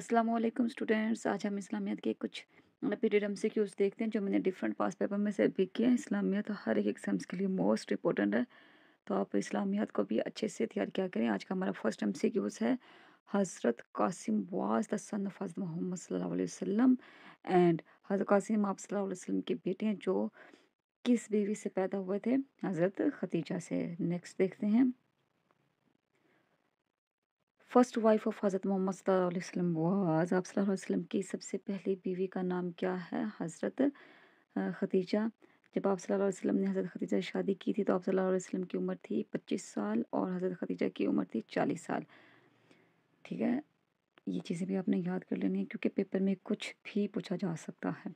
अस्सलाम वालेकुम स्टूडेंट्स आज हम इस्लामियत के कुछ पीरियड एम क्यूज़ देखते हैं जो मैंने डिफरेंट पास पेपर में से भी किए हैं इस्लामियत तो हर एक एग्ज़ाम्स के लिए मोस्ट इंपॉर्टेंट है तो आप इस्लामियत को भी अच्छे से तैयार किया करें आज का हमारा फर्स्ट एम सी क्यूज़ है Hazrat Qasim was the son of Hazrat Muhammad सल्लल्लाहु अलैहि वसल्लम एंड हज़रत कासिम आप सल्लल्लाहु अलैहि वसल्लम के बेटे हैं जो किस बीवी से पैदा हुए थे हज़रत खतीजा से नेक्स्ट देखते हैं first wife of Hazrat Mohammad सल्लम वसलम आप की सबसे पहली बीवी का नाम क्या है हज़रत खदीजा जब आप सल्लल्लाहु अलैहि वसल्लम ने हज़रत खदीजा से शादी की थी तो आप सल्लल्लाहु अलैहि वसल्लम की उम्र थी पच्चीस साल और हज़रत खदीजा की उम्र थी चालीस साल ठीक है ये चीज़ें भी आपने याद कर लेनी है क्योंकि पेपर में कुछ भी पूछा जा सकता है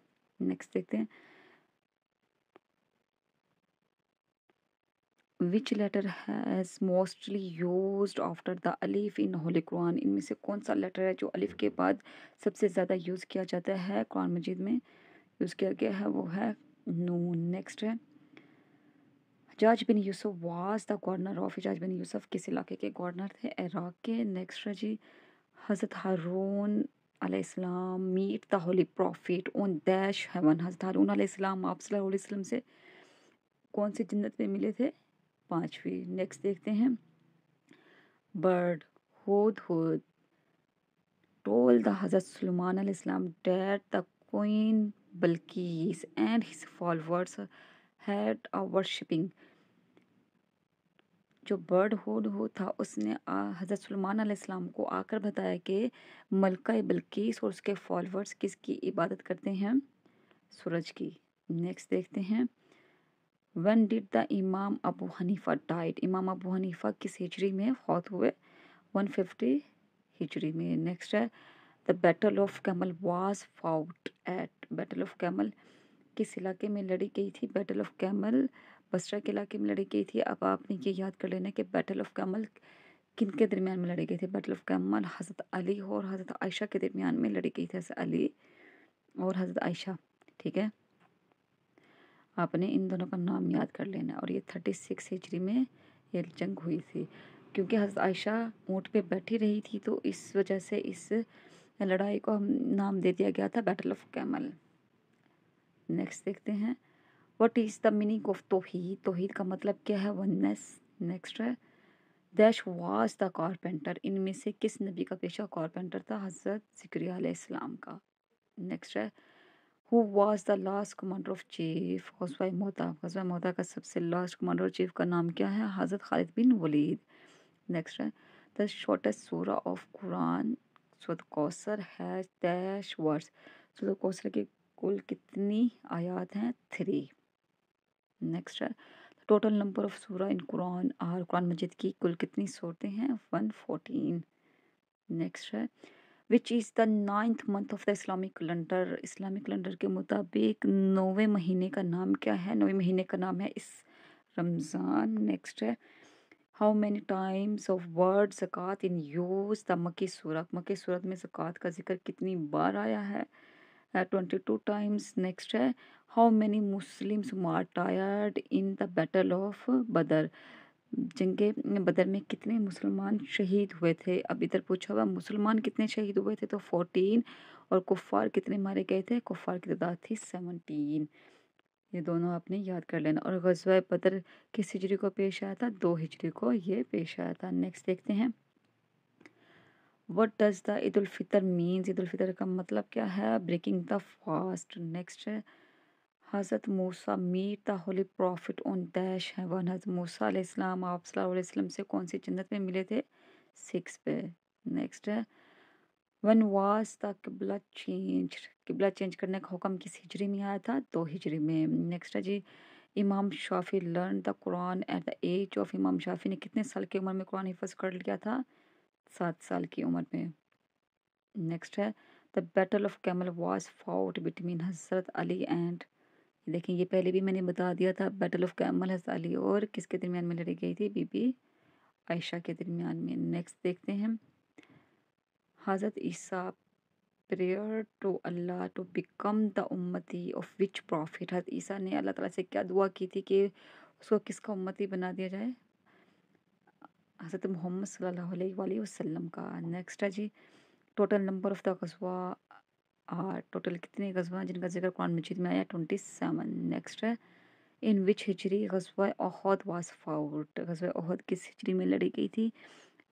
नेक्स्ट देखते हैं which letter has mostly use after the alif in Holi Quran इनमें से कौन सा लेटर है जो अलिफ के hmm. बाद सबसे ज़्यादा यूज़ किया जाता है कुरान मजीद में यूज़ किया गया है वो है नून नेक्स्ट है Hajjaj bin Yusuf was the governor of Hajjaj bin Yusuf किस इलाके के गवर्नर थे इराक के नेक्स्ट है जी हज़रत हारून अलैहिस्सलाम meet the holy prophet on dash heaven Hazrat Harun अलैहिस्सलाम आप सल्लल्लाहु अलैहि वसल्लम से कौन से जन्नत में मिले थे पांचवी नेक्स्ट देखते हैं बर्ड होद होद टोल द हजरत सलमान अलैहिस्सलाम date the queen Bilqis and his followers had a worshipping जो बर्ड होड हो था उसने हज़रत सलमान अलैहिस्सलाम को आकर बताया कि मलका बल्कीस और उसके फॉलोअर्स किसकी इबादत करते हैं सूरज की नेक्स्ट देखते हैं वन डिड द इमाम अबू हनीफा डाइट इमाम अबू हनीफा किस हिजरी में फौत हुए 150 हिजरी में नेक्स्ट है the battle of camel was fought at battle of camel किस इलाके में लड़ी गई थी बैटल ऑफ कैमल बसरा के इलाके में लड़ी गई थी अब आपने ये याद कर लेना कि बैटल ऑफ कैमल किन के दरमियान में लड़ी गई थी बैटल ऑफ कैमल हज़रत अली और हज़रत आयशा के दरमियान में लड़ी गई थी हज़रत अली और हज़रत आयशा ठीक है आपने इन दोनों का नाम याद कर लेना और ये थर्टी सिक्स सेंचुरी में ये जंग हुई थी क्योंकि हज़रत आयशा ऊँट पे बैठी रही थी तो इस वजह से इस लड़ाई को हम नाम दे दिया गया था बैटल ऑफ कैमल नेक्स्ट देखते हैं what is the meaning of tauheed तोहीद का मतलब क्या है वननेस नेक्स्ट है दैश वाज द कारपेंटर इनमें से किस नबी का पेशा कारपेंटर था हज़रत जिक्रिया का नेक्स्ट है who was the last commander of chief हौसवाई मोहता हौसवाई मोहता का सबसे लास्ट कमांडर ऑफ चीफ का नाम क्या है हज़रत खालिद बिन वलीद नेक्स्ट है the shortest surah of Quran सद कौसर है तैश वर्स सद कौसर की कुल कितनी आयात हैं थ्री नेक्स्ट है total number of surah in Quran और कुरान मजिद की कुल कितनी सूरतें हैं वन फोटीन नेक्स्ट है which is the ninth month of the Islamic calendar Islamic calendar के मुताबिक नौवें महीने का नाम क्या है नौवें महीने का नाम है इस रमज़ान नेक्स्ट है how many times of word zakat in use the Makki surat Makki surat में जक़ात का जिक्र कितनी बार आया है ट्वेंटी टू टाइम्स नेक्स्ट है how many Muslims martyred in the battle of Badr जंग बदर में कितने मुसलमान शहीद हुए थे अब इधर पूछा हुआ मुसलमान कितने शहीद हुए थे तो फोर्टीन और कुफ़ार कितने मारे गए थे कुफ़ार की तादाद थी सेवनटीन ये दोनों आपने याद कर लेना और गजवा बदर किस हिजरी को पेश आया था दो हिजरी को ये पेश आया था नेक्स्ट देखते हैं what does the Eid means Eid al Fitr का मतलब क्या है breaking the fast next Hazrat Musa meet the holy prophet on है वन हज़रत मूसा इस्लाम आप सलाम से कौन सी जन्नत में मिले थे सिक्स पे नेक्स्ट है वन वाज दबला किबला चेंज किबला चेंज करने का हुक्म किस हिजरी में आया था दो हिजरी में नेक्स्ट है जी Imam Shafi learn the Quran at the age of Imam Shafi ने कितने साल की उम्र में कुरान हिफज कर लिया था सात साल की उम्र में नेक्स्ट है the battle of camel was fought between Hazrat Ali and देखें ये पहले भी मैंने बता दिया था बैटल ऑफ कैमल हसाली और किसके दरमियान में लड़ी गई थी बीबी आयशा के दरमियान में नेक्स्ट देखते हैं Hazrat Isa prayer to Allah to become the ummati of which prophet Hazrat Isa ने अल्लाह ताला से क्या दुआ की थी कि उसको किसका उम्मती बना दिया जाए हज़रत मोहम्मद सल्लल्लाहु अलैहि वसल्लम का नेक्स्ट है जी total number of the kasba और टोटल कितने कस्बा जिनका जिक्र कुरान मजीद में आया ट्वेंटी सेवन नेक्स्ट है इन विच हिचरी गजवा अहद वास फाउट गजवा अहद किस हिचरी में लड़ी गई थी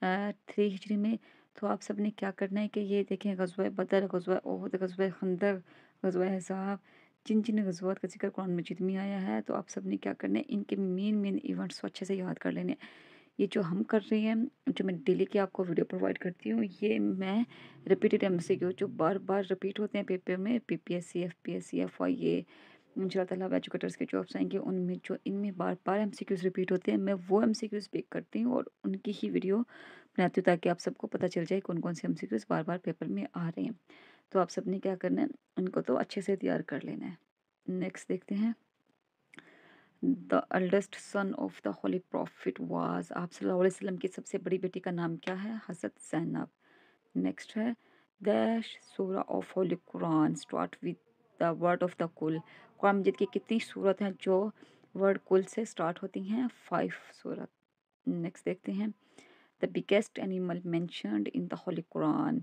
थ्री हिचरी में तो आप सब ने क्या करना है कि ये देखें गजवा बदर गजवा अहद गज़बा खंदर गजबा हिसाब जिन जिन गजबात का जिक्र कुरान मजीद में आया है तो आप सब ने क्या करना है इनके मेन मेन इवेंट्स को अच्छे से याद कर लेने ये जो हम कर रहे हैं जो मैं डेली की आपको वीडियो प्रोवाइड करती हूँ ये मैं रिपीटेड एम जो बार बार रिपीट होते हैं पेपर में P P S C F P S C F I ये इन तला एजुकेटर्स के जॉब्स आएंगे उनमें जो इनमें बार बार एम सी क्यूज़ रिपीट होते हैं मैं वो एम सी क्यूज़ पिक करती हूँ और उनकी ही वीडियो बनाती हूँ ताकि आप सबको पता चल जाए कौन कौन से एम सी क्यूज़ बार बार पेपर में आ रहे हैं तो आप सबने क्या करना है उनको तो अच्छे से तैयार कर लेना है नेक्स्ट देखते हैं the eldest son of the holy prophet was आप सल्लल्लाहु अलैहि वसल्लम की सबसे बड़ी बेटी का नाम क्या है हजरत जैनब नेक्स्ट है dash surah of holy Quran start with the word of the Qul Quran Majid की कितनी सूरत हैं जो वर्ड कुल से स्टार्ट होती हैं फाइव सूरत नेक्स्ट देखते हैं the biggest animal mentioned in the holy Quran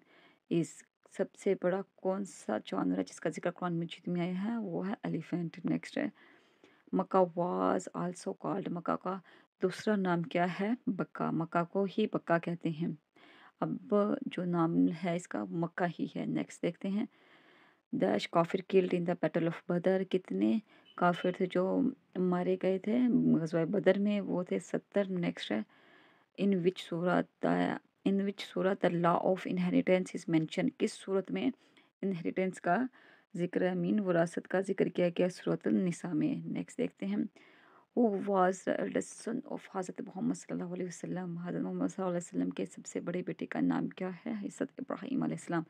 इस सबसे बड़ा कौन सा जानवर है जिसका जिक्र कुरान मजिद में आया है वो है एलिफेंट नेक्स्ट है मकावाज़ आल्सो कॉल्ड मक्का का दूसरा नाम क्या है बक्का मक्का को ही बक्का कहते हैं अब जो नाम है इसका मक्का ही है नेक्स्ट देखते हैं dash kafir killed in the battle of Badr कितने काफिर थे जो मारे गए थे गजवा बदर में वो थे सत्तर नेक्स्ट है in which surat in which surat the law of inheritance is mention किस सूरत में इनहेरिटेंस का जिक्र मीन वरासत का जिक्र किया गया सूरतनिसा में नेक्स्ट देखते हैं वो वाजन ऑफ हज़रत मोहम्मद सल वसम हज़रत मोहम्मद वसम के सबसे बड़े बेटे का नाम क्या है हज़रत इब्राहिम आसमाम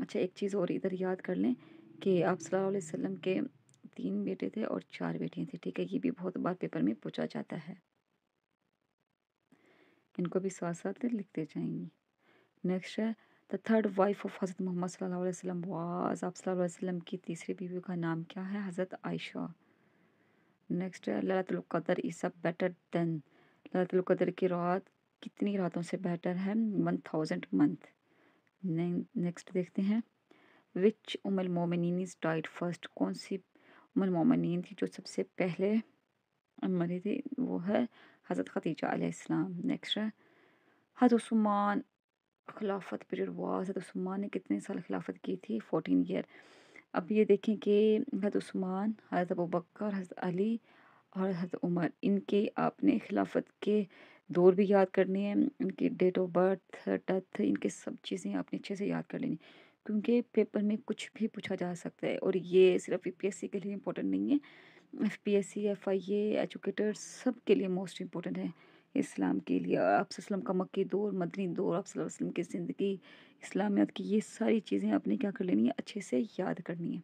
अच्छा एक चीज़ और इधर याद कर लें कि आप सल्लल्लाहु अलैहि वसल्लम के तीन बेटे थे और चार बेटियाँ थी ठीक है ये भी बहुत बार पेपर में पूछा जाता है इनको भी साथ साथ लिखते जाएंगे नेक्स्ट है the third wife of Hazrat Muhammad सल्लल्लाहु अलैहि वसल्लम वाज आप सल्लल्लाहु अलैहि वसल्लम की तीसरी बीवी का नाम क्या है हज़रत आयशा नेक्स्ट है Laylatul Qadr is a better than Laylatul Qadr की रात कितनी रातों से बेटर है वन थाउजेंड मंथ नेक्स्ट देखते हैं विच उमल मोमिन इज़ डाइट फर्स्ट कौन सी उमल umm मोमिन थी जो सबसे पहले मरी थी वो है हज़रत खतीजा आलाम नेक्स्ट है हज़रतमान खिलाफत पीरियड हुआ हजरत तो उस्मान ने कितने साल खिलाफत की थी फोर्टीन ईयर अब ये देखें कि हजरत उस्मान हजरत अबूबकर हजरत अली और हजरत उमर इनके आपने खिलाफत के दौर भी याद करने हैं इनकी डेट ऑफ बर्थ डेथ इनके सब चीज़ें आपने अच्छे से याद कर लेनी क्योंकि पेपर में कुछ भी पूछा जा सकता है और ये सिर्फ यूपीएससी के लिए इम्पोर्टेंट नहीं है F P S C F I A सब के लिए मोस्ट इम्पोर्टेंट है इस्लाम के लिए और आप का मक्की दौर मदनी दौर आप की ज़िंदगी इस्लामियत की ये सारी चीज़ें आपने क्या कर लेनी है अच्छे से याद करनी है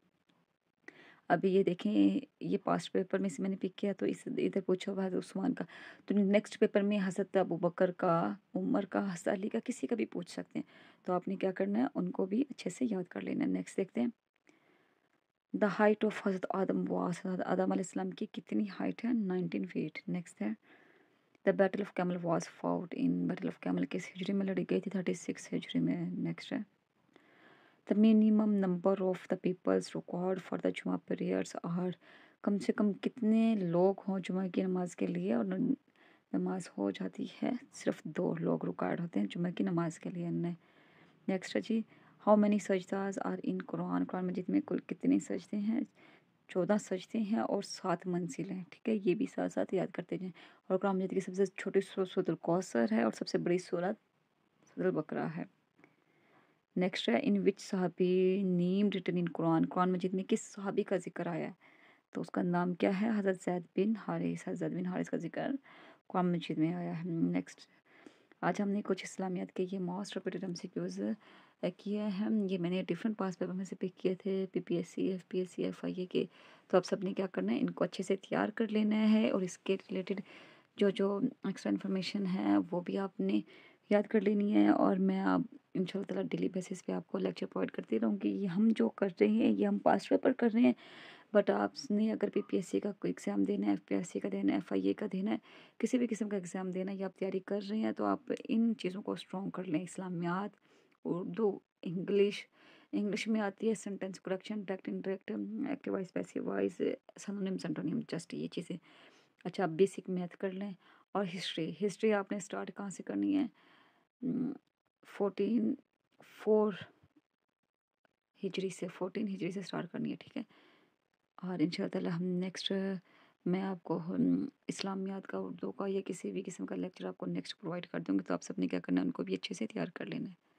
अभी ये देखें ये पास्ट पेपर में से मैंने पिक किया तो इस इधर पूछा हुआ हज़रत उस्मान का तो नेक्स्ट पेपर में हसरत अबू बकर का उमर का हसर अली का किसी का भी पूछ सकते हैं तो आपने क्या करना है उनको भी अच्छे से याद कर लेना है नेक्स्ट देखते हैं द हाइट ऑफ हज़रत आदम वास आदम की कितनी हाइट है नाइनटीन फीट नेक्स्ट है the battle of camel was fought in battle of camel किस हिजरी में लड़ी गई थी थर्टी सिक्स हिजरी में नेक्स्ट है the minimum number of the peoples record for the Juma prayers are कम से कम कितने लोग हों जुमा की नमाज के लिए और नमाज हो जाती है सिर्फ दो लोग रिकॉर्ड होते हैं जुमे की नमाज के लिए नेक्स्ट है जी how many sajdas are in Quran Quran Majid में कुल कितने सजदे हैं चौदह सजते हैं और सात मंजिल हैं ठीक है ये भी साथ साथ याद करते जाएँ और कुरान मजीद की सबसे छोटी सूरत कौसर है और सबसे बड़ी सोलह सूरत बकरा है नेक्स्ट है in which sahabi name written in Quran Quran Majeed में किस सहाबी का जिक्र आया है तो उसका नाम क्या है हज़रत जैद बिन हारिस हज़रत बिन हारिस का जिक्र कुरान मजीद में आया है नेक्स्ट आज हमने कुछ इस्लामियत के ये मोस्ट रिपीटेड एम क्यूज़ किया है ये मैंने डिफरेंट पास पेपर में से पिक किए थे P P P S S C C F F I A के तो आप सबने क्या करना है इनको अच्छे से तैयार कर लेना है और इसके रिलेटेड जो जो एक्स्ट्रा इन्फॉर्मेशन है वो भी आपने याद कर लेनी है और मैं आप इन ताला डेली बेसिस पे आपको लेक्चर प्रोवाइड करती रहूँगी ये हम जो कर रहे हैं ये हम पास पेपर कर रहे हैं बट आपने अगर पीपीएससी का कोई एग्ज़ाम देना है एफपीएससी का देना है एफआईए का देना है किसी भी किस्म का एग्ज़ाम देना है या आप तैयारी कर रहे हैं तो आप इन चीज़ों को स्ट्रॉन्ग कर लें इस्लामियात उर्दू इंग्लिश इंग्लिश में आती है sentence production direct indirect active voice passive voice synonym antonym just ये चीज़ें अच्छा आप बेसिक मैथ कर लें और हिस्ट्री हिस्ट्री आपने स्टार्ट कहाँ से करनी है फोर्टीन hmm, फोर हिजरी से फोर्टीन हिजरी से स्टार्ट करनी है ठीक है और इन हम नेक्स्ट मैं आपको इस्लामियात का उर्दू का या किसी भी किस्म का लेक्चर आपको नेक्स्ट प्रोवाइड कर दूँगी तो आप सबने क्या करना है उनको भी अच्छे से तैयार कर लेना है